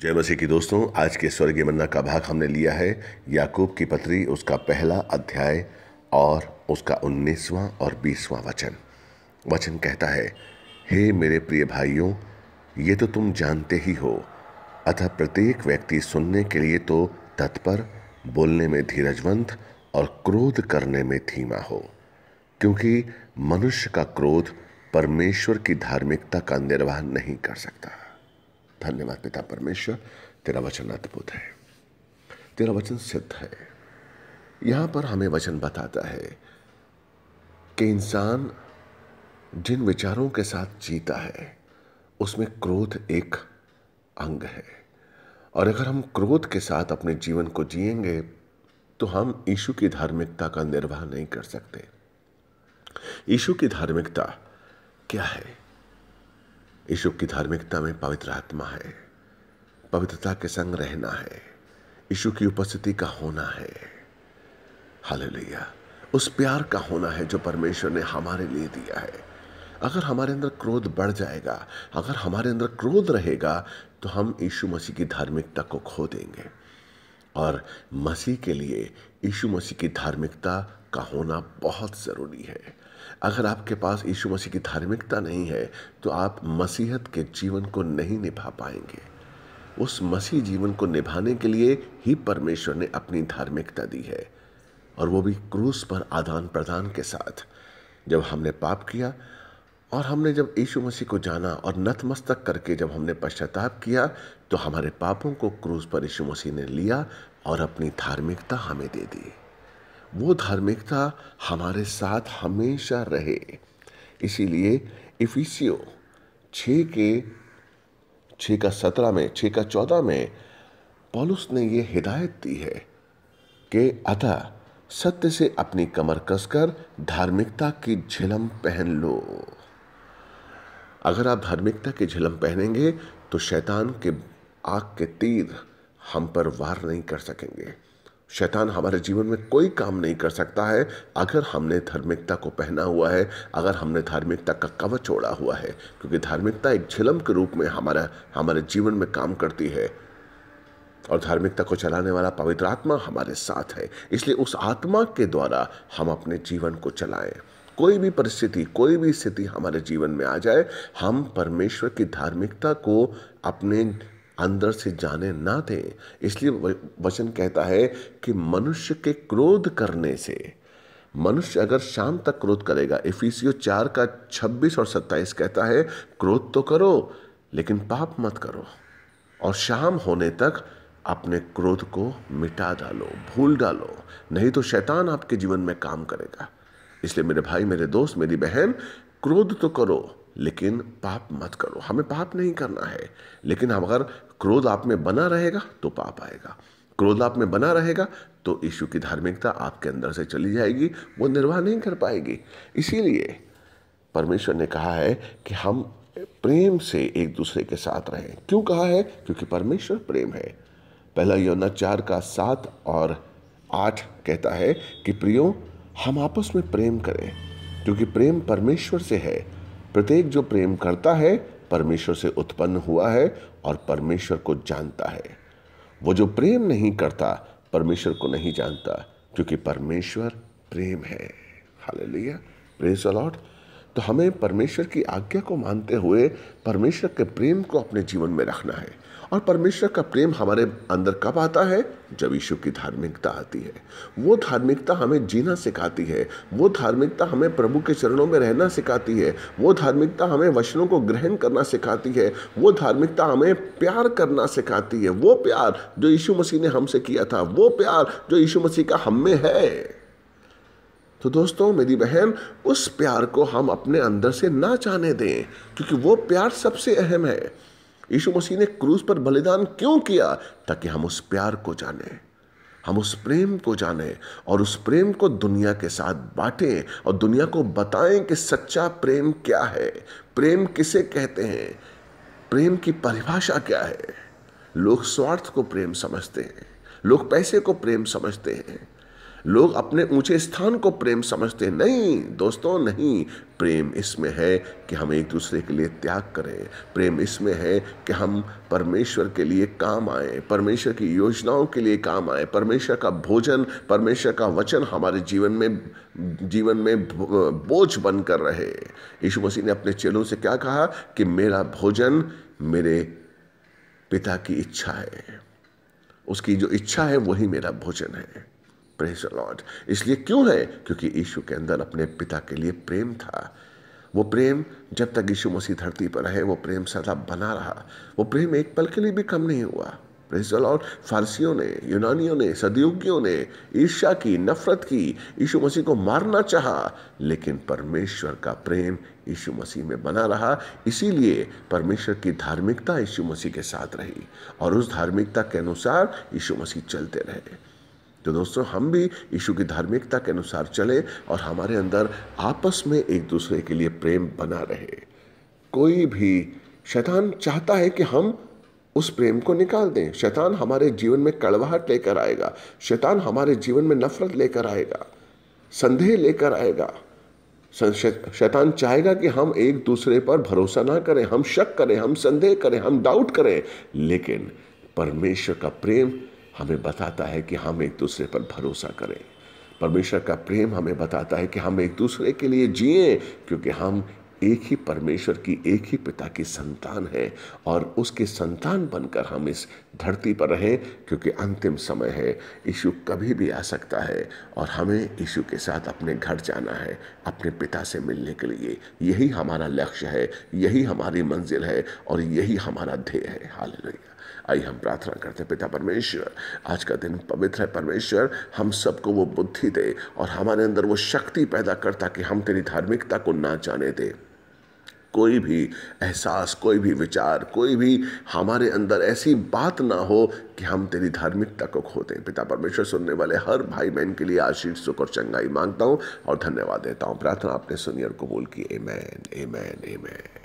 जय मसीह की दोस्तों आज के स्वर्गीय मन्ना का भाग हमने लिया है याकूब की पत्री उसका पहला अध्याय और उसका उन्नीसवां और बीसवां वचन वचन कहता है हे मेरे प्रिय भाइयों ये तो तुम जानते ही हो अतः प्रत्येक व्यक्ति सुनने के लिए तो तत्पर बोलने में धीरजवंत और क्रोध करने में धीमा हो क्योंकि मनुष्य का क्रोध परमेश्वर की धार्मिकता का निर्वाह नहीं कर सकता धन्यवाद पिता परमेश्वर तेरा वचन अद्भुत है तेरा वचन सिद्ध है यहां पर हमें वचन बताता है कि इंसान जिन विचारों के साथ जीता है उसमें क्रोध एक अंग है और अगर हम क्रोध के साथ अपने जीवन को जिएंगे तो हम ईशु की धार्मिकता का निर्वाह नहीं कर सकते ईशु की धार्मिकता क्या है यीशु की धार्मिकता में पवित्र आत्मा है पवित्रता के संग रहना है ईशु की उपस्थिति का होना है हालेलुया उस प्यार का होना है जो परमेश्वर ने हमारे लिए दिया है अगर हमारे अंदर क्रोध बढ़ जाएगा अगर हमारे अंदर क्रोध रहेगा तो हम यीशु मसीह की धार्मिकता को खो देंगे और मसीह के लिए यीशु मसीह की धार्मिकता का होना बहुत ज़रूरी है अगर आपके पास यीशु मसीह की धार्मिकता नहीं है तो आप मसीहत के जीवन को नहीं निभा पाएंगे उस मसीह जीवन को निभाने के लिए ही परमेश्वर ने अपनी धार्मिकता दी है और वो भी क्रूस पर आदान प्रदान के साथ जब हमने पाप किया और हमने जब यीशु मसीह को जाना और नतमस्तक करके जब हमने पश्चाताप किया तो हमारे पापों को क्रूस पर यीशु मसीह ने लिया और अपनी धार्मिकता हमें दे दी वो धार्मिकता हमारे साथ हमेशा रहे इसीलिए इफिसियो छ के छ का सत्रह में छ का चौदह में पॉलुस ने यह हिदायत दी है कि अतः सत्य से अपनी कमर कसकर धार्मिकता की झिलम पहन लो अगर आप धार्मिकता की झिलम पहनेंगे तो शैतान के आग के तीर हम पर वार नहीं कर सकेंगे शैतान हमारे जीवन में कोई काम नहीं कर सकता है अगर हमने धार्मिकता को पहना हुआ है अगर हमने धार्मिकता का कवच ओढ़ा हुआ है क्योंकि धार्मिकता एक झिलम के रूप में हमारा हमारे जीवन में काम करती है और धार्मिकता को चलाने वाला पवित्र आत्मा हमारे साथ है इसलिए उस आत्मा के द्वारा हम अपने जीवन को चलाएं कोई भी परिस्थिति कोई भी स्थिति हमारे जीवन में आ जाए हम परमेश्वर की धार्मिकता को अपने अंदर से जाने ना थे इसलिए वचन कहता है कि मनुष्य के क्रोध करने से मनुष्य अगर शाम तक क्रोध करेगा इफिसियो चार का छब्बीस और सत्ताईस कहता है क्रोध तो करो लेकिन पाप मत करो और शाम होने तक अपने क्रोध को मिटा डालो भूल डालो नहीं तो शैतान आपके जीवन में काम करेगा इसलिए मेरे भाई मेरे दोस्त मेरी बहन क्रोध तो करो लेकिन पाप मत करो हमें पाप नहीं करना है लेकिन अगर क्रोध आप में बना रहेगा तो पाप आएगा क्रोध आप में बना रहेगा तो ईशु की धार्मिकता आपके अंदर से चली जाएगी वो निर्वाह नहीं कर पाएगी इसीलिए परमेश्वर ने कहा है कि हम प्रेम से एक दूसरे के साथ रहें क्यों कहा है क्योंकि परमेश्वर प्रेम है पहला योना चार का सात और आठ कहता है कि प्रियो हम आपस में प्रेम करें क्योंकि प्रेम परमेश्वर से है प्रत्येक जो प्रेम करता है परमेश्वर से उत्पन्न हुआ है और परमेश्वर को जानता है वो जो प्रेम नहीं करता परमेश्वर को नहीं जानता क्योंकि परमेश्वर प्रेम है लिया प्रेस अलॉट तो हमें परमेश्वर की आज्ञा को मानते हुए परमेश्वर के प्रेम को अपने जीवन में रखना है और परमेश्वर का प्रेम हमारे अंदर कब आता है जब यीशु की धार्मिकता आती है वो धार्मिकता हमें जीना सिखाती है वो धार्मिकता हमें प्रभु के चरणों में रहना सिखाती है वो धार्मिकता हमें वचनों को ग्रहण करना सिखाती है वो धार्मिकता हमें प्यार करना सिखाती है वो प्यार जो यीशु मसीह ने हमसे किया था वो प्यार जो यीशु मसीह का हम में है तो दोस्तों मेरी बहन उस प्यार को हम अपने अंदर से ना चाहने दें क्योंकि वो प्यार सबसे अहम है यीशु मसीह ने क्रूस पर बलिदान क्यों किया ताकि हम उस प्यार को जाने हम उस प्रेम को जाने और उस प्रेम को दुनिया के साथ बांटें और दुनिया को बताएं कि सच्चा प्रेम क्या है प्रेम किसे कहते हैं प्रेम की परिभाषा क्या है लोग स्वार्थ को प्रेम समझते हैं लोग पैसे को प्रेम समझते हैं लोग अपने ऊंचे स्थान को प्रेम समझते नहीं दोस्तों नहीं प्रेम इसमें है कि हम एक दूसरे के लिए त्याग करें प्रेम इसमें है कि हम परमेश्वर के लिए काम आए परमेश्वर की योजनाओं के लिए काम आए परमेश्वर का भोजन परमेश्वर का वचन हमारे जीवन में जीवन में बोझ बनकर रहे यीशु मसीह ने अपने चेलों से क्या कहा कि मेरा भोजन मेरे पिता की इच्छा है उसकी जो इच्छा है वही मेरा भोजन है प्रेस लॉर्ड इसलिए क्यों है क्योंकि यीशु के अंदर अपने पिता के लिए प्रेम था वो प्रेम जब तक यीशु मसीह धरती पर रहे वो प्रेम सदा बना रहा वो प्रेम एक पल के लिए भी कम नहीं हुआ लॉर्ड फारसियों ने यूनानियों ने सदयुगियों ने ईर्षा की नफरत की यीशु मसीह को मारना चाहा लेकिन परमेश्वर का प्रेम यीशु मसीह में बना रहा इसीलिए परमेश्वर की धार्मिकता यीशु मसीह के साथ रही और उस धार्मिकता के अनुसार यीशु मसीह चलते रहे तो दोस्तों हम भी यीशु की धार्मिकता के अनुसार चले और हमारे अंदर आपस में एक दूसरे के लिए प्रेम बना रहे कोई भी शैतान चाहता है कि हम उस प्रेम को निकाल दें शैतान हमारे जीवन में कड़वाहट लेकर आएगा शैतान हमारे जीवन में नफरत लेकर आएगा संदेह लेकर आएगा शैतान चाहेगा कि हम एक दूसरे पर भरोसा ना करें हम शक करें हम संदेह करें हम डाउट करें लेकिन परमेश्वर का प्रेम हमें बताता है कि हम एक दूसरे पर भरोसा करें परमेश्वर का प्रेम हमें बताता है कि हम एक दूसरे के लिए जिए क्योंकि हम एक ही परमेश्वर की एक ही पिता की संतान है और उसके संतान बनकर हम इस धरती पर रहें क्योंकि अंतिम समय है यीशु कभी भी आ सकता है और हमें यीशु के साथ अपने घर जाना है अपने पिता से मिलने के लिए यही हमारा लक्ष्य है यही हमारी मंजिल है और यही हमारा ध्येय है हाल आइए हम प्रार्थना करते पिता परमेश्वर आज का दिन पवित्र है परमेश्वर हम सबको वो बुद्धि दे और हमारे अंदर वो शक्ति पैदा कर ताकि हम तेरी धार्मिकता को ना जाने दे कोई भी एहसास कोई भी विचार कोई भी हमारे अंदर ऐसी बात ना हो कि हम तेरी धार्मिकता को खो दें पिता परमेश्वर सुनने वाले हर भाई बहन के लिए आशीष सुख और चंगाई मांगता हूँ और धन्यवाद देता हूँ प्रार्थना आपने सुनियर कबूल की ए मैन ए मैन ए मैन